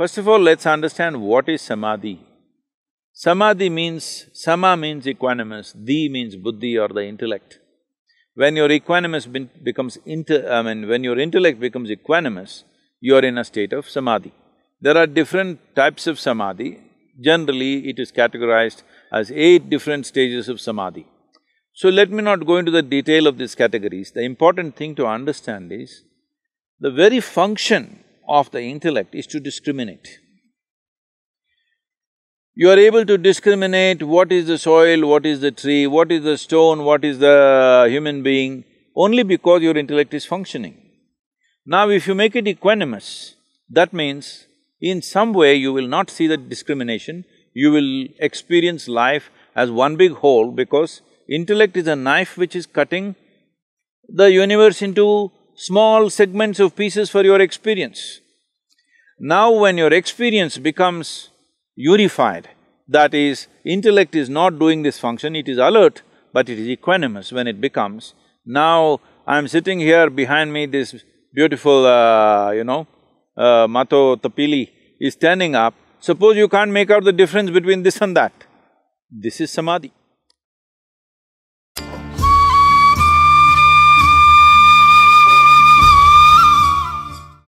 First of all, let's understand what is samadhi. Samadhi means… sama means equanimous, di means buddhi or the intellect. When your equanimous becomes inter… I mean, when your intellect becomes equanimous, you are in a state of samadhi. There are different types of samadhi. Generally, it is categorized as eight different stages of samadhi. So let me not go into the detail of these categories. The important thing to understand is, the very function of the intellect is to discriminate. You are able to discriminate what is the soil, what is the tree, what is the stone, what is the human being, only because your intellect is functioning. Now if you make it equanimous, that means in some way you will not see the discrimination, you will experience life as one big whole because intellect is a knife which is cutting the universe into small segments of pieces for your experience. Now when your experience becomes unified, that is, intellect is not doing this function, it is alert, but it is equanimous when it becomes. Now, I'm sitting here behind me, this beautiful, uh, you know, uh, Mato Tapili is standing up. Suppose you can't make out the difference between this and that. This is samadhi.